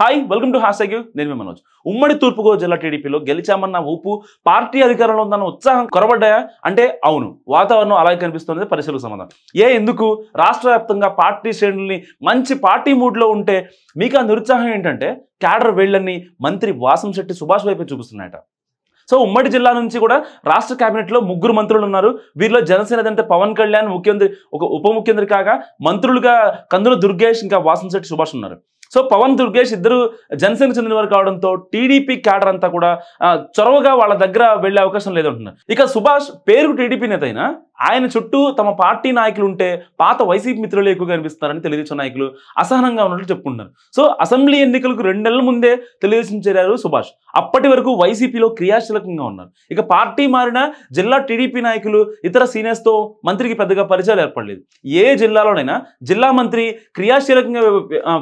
hi welcome to has నేను మనోజ్ ఉమ్మడి తూర్పుగోదావరి జిల్లా టీడీపీలో గెలిచామన్న ఊపు పార్టీ అధికారంలో ఉందన్న ఉత్సాహం కొరబడ్డాయా అంటే అవును వాతావరణం అలాగే కనిపిస్తున్నది పరిశీలకు సమాధానం ఏ ఎందుకు రాష్ట్ర పార్టీ శ్రేణుల్ని మంచి పార్టీ మూడ్లో ఉంటే మీకు ఆ నిరుత్సాహం ఏంటంటే క్యాడర్ వెళ్ళని మంత్రి వాసం శెట్టి సుభాష్ వైపు చూపిస్తున్నాయట సో ఉమ్మడి జిల్లా నుంచి కూడా రాష్ట్ర కేబినెట్లో ముగ్గురు మంత్రులు ఉన్నారు వీరిలో జనసేన అదంతా పవన్ కళ్యాణ్ ముఖ్యమంత్రి ఒక ఉప ముఖ్యమంత్రి కాగా మంత్రులుగా కందుల దుర్గేష్ ఇంకా శెట్టి సుభాష్ ఉన్నారు సో పవన్ దుర్గేష్ ఇద్దరు జనసేన చెందిన వారు కావడంతో టీడీపీ క్యాడర్ అంతా కూడా చొరవగా వాళ్ళ దగ్గర వెళ్లే అవకాశం లేదంటున్నారు ఇక సుభాష్ పేరు టీడీపీ నేత అయినా ఆయన చుట్టూ తమ పార్టీ నాయకులు ఉంటే పాత వైసీపీ మిత్రులు ఎక్కువగా కనిపిస్తున్నారని తెలుగుదేశం నాయకులు అసహనంగా ఉన్నట్లు చెప్పుకుంటున్నారు సో అసెంబ్లీ ఎన్నికలకు రెండు నెలల ముందే తెలుగుదేశం చేరారు సుభాష్ అప్పటి వరకు వైసీపీలో క్రియాశీలకంగా ఉన్నారు ఇక పార్టీ మారిన జిల్లా టీడీపీ నాయకులు ఇతర సీనియర్స్తో మంత్రికి పెద్దగా పరిచయాలు ఏర్పడలేదు ఏ జిల్లాలోనైనా జిల్లా మంత్రి క్రియాశీలకంగా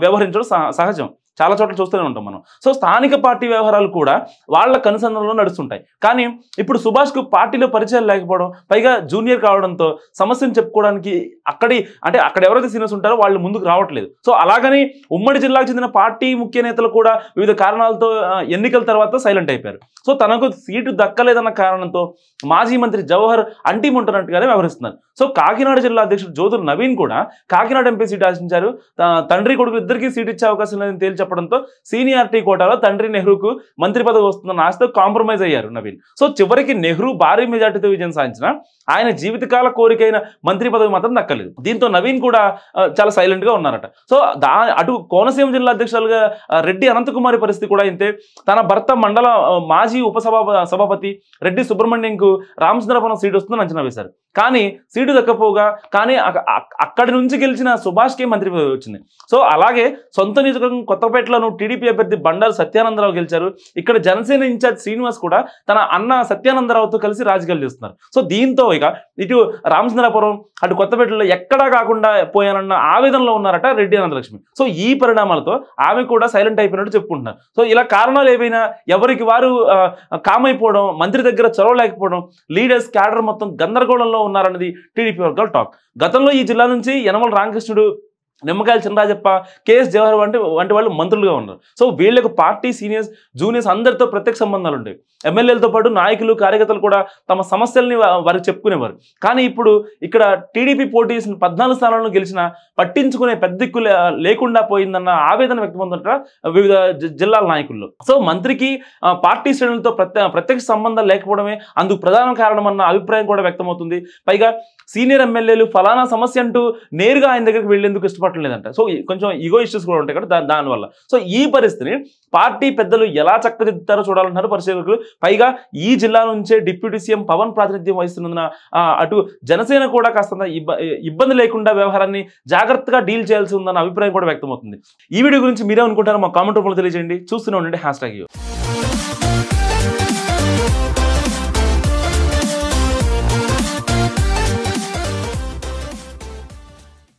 వ్యవహరించడం సహజం చాలా చోట్ల చూస్తూనే ఉంటాం మనం సో స్థానిక పార్టీ వ్యవహారాలు కూడా వాళ్ళ కనుసంధానంలో నడుస్తుంటాయి కానీ ఇప్పుడు సుభాష్కు పార్టీలో పరిచయం లేకపోవడం పైగా జూనియర్ కావడంతో సమస్యను చెప్పుకోవడానికి అక్కడి అంటే అక్కడ ఎవరైతే సీనియర్స్ ఉంటారో వాళ్ళు ముందుకు రావట్లేదు సో అలాగని ఉమ్మడి జిల్లాకు చెందిన పార్టీ ముఖ్య నేతలు కూడా వివిధ కారణాలతో ఎన్నికల తర్వాత సైలెంట్ అయిపోయారు సో తనకు సీటు దక్కలేదన్న కారణంతో మాజీ మంత్రి జవహర్ అంటీ ఉంటున్నట్టుగానే వ్యవహరిస్తున్నారు సో కాకినాడ జిల్లా అధ్యక్షుడు జ్యోతులు నవీన్ కూడా కాకినాడ ఎంపీ సీట్ ఆశించారు తండ్రి కొడుకు ఇద్దరికీ సీట్ ఇచ్చే అవకాశం లేదని తేల్చి చెప్పడంతో సీనియారిటీ కోటాలో తండ్రి నెహ్రూకు మంత్రి పదవి వస్తుందన్న ఆశతో కాంప్రమైజ్ అయ్యారు నవీన్ సో చివరికి నెహ్రూ భారీ మెజార్టీతో విజయం సాధించిన ఆయన జీవితకాల కోరికైన మంత్రి పదవి మాత్రం దక్కలేదు దీంతో నవీన్ కూడా చాలా సైలెంట్ గా ఉన్నారట సో దా అటు కోనసీమ జిల్లా అధ్యక్షులుగా రెడ్డి అనంతకుమారి పరిస్థితి కూడా అయితే తన భర్త మండల మాజీ ఉప సభాపతి రెడ్డి సుబ్రహ్మణ్యం కు రామచంద్రపురం సీటు వస్తుందని అంచనా వేశారు కానీ సీటు దక్కపోగా కానీ అక్కడి నుంచి గెలిచిన సుభాష్ కే మంత్రి పదవి వచ్చింది సో అలాగే సొంత నియోజకవర్గం కొత్త నర్సరావుపేటలోను టీడీపీ అభ్యర్థి బండారు సత్యానందరావు గెలిచారు ఇక్కడ జనసేన ఇన్ఛార్జ్ శ్రీనివాస్ కూడా తన అన్న సత్యానందరావుతో కలిసి రాజకీయాలు చేస్తున్నారు సో దీంతో ఇక ఇటు రామచంద్రాపురం అటు కొత్తపేటలో ఎక్కడా కాకుండా పోయానన్న ఆవేదనలో ఉన్నారట రెడ్డి అనంతలక్ష్మి సో ఈ పరిణామాలతో ఆమె కూడా సైలెంట్ అయిపోయినట్టు చెప్పుకుంటున్నారు సో ఇలా కారణాలు ఏవైనా ఎవరికి వారు కామైపోవడం మంత్రి దగ్గర చొరవ లేకపోవడం లీడర్స్ క్యాడర్ మొత్తం గందరగోళంలో ఉన్నారన్నది టీడీపీ వర్గాల టాక్ గతంలో ఈ జిల్లా నుంచి యనమల రామకృష్ణుడు నిమ్మకాయల చిన్నరాజప్ప కేఎస్ జవహర్ వంటి వంటి వాళ్ళు మంత్రులుగా ఉన్నారు సో వీళ్ళకు పార్టీ సీనియర్స్ జూనియర్స్ అందరితో ప్రత్యక్ష సంబంధాలు ఉంటాయి ఎమ్మెల్యేలతో పాటు నాయకులు కార్యకర్తలు కూడా తమ సమస్యల్ని వారికి చెప్పుకునేవారు కానీ ఇప్పుడు ఇక్కడ టీడీపీ పోటీ చేసిన పద్నాలుగు స్థానాలను గెలిచిన పట్టించుకునే పెద్దక్కు లేకుండా పోయిందన్న ఆవేదన వ్యక్తమవుతుంట వివిధ జిల్లాల నాయకుల్లో సో మంత్రికి పార్టీ శ్రేణులతో ప్రత్యక్ష సంబంధాలు లేకపోవడమే అందుకు ప్రధాన కారణమన్న అభిప్రాయం కూడా వ్యక్తమవుతుంది పైగా సీనియర్ ఎమ్మెల్యేలు ఫలానా సమస్య అంటూ నేరుగా ఆయన దగ్గరికి వెళ్లేందుకు ఇష్టపడతారు లేదంట సో కొంచెం ఈగో ఇష్యూస్ కూడా ఉంటాయి కదా దానివల్ల సో ఈ పరిస్థితిని పార్టీ పెద్దలు ఎలా చక్కదిద్దుతారో చూడాలంటున్నారు పరిశీలకులు పైగా ఈ జిల్లా నుంచే డిప్యూటీ సీఎం పవన్ ప్రాతినిధ్యం వహిస్తున్నందున అటు జనసేన కూడా కాస్త ఇబ్బంది లేకుండా వ్యవహారాన్ని జాగ్రత్తగా డీల్ చేయాల్సి ఉందన్న అభిప్రాయం కూడా వ్యక్తమవుతుంది ఈ వీడియో గురించి మీరే అనుకుంటారో మా కామెంట్ రూపంలో తెలియజేయండి చూస్తూనే ఉండండి హ్యాష్ ట్యాగ్